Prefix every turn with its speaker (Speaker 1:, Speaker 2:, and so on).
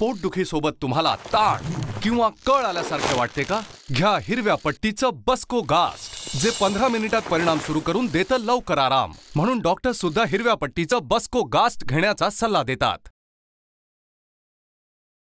Speaker 1: सोबत तुम्हाला ताण किंवा कळ आल्यासारखे वाटते का घ्या हिरव्या पट्टीचं बस्को गास्ट जे पंधरा मिनिटात परिणाम सुरू करून देतं लवकर आराम म्हणून डॉक्टर सुद्धा हिरव्या पट्टीचं बस्को गास्ट घेण्याचा सल्ला देतात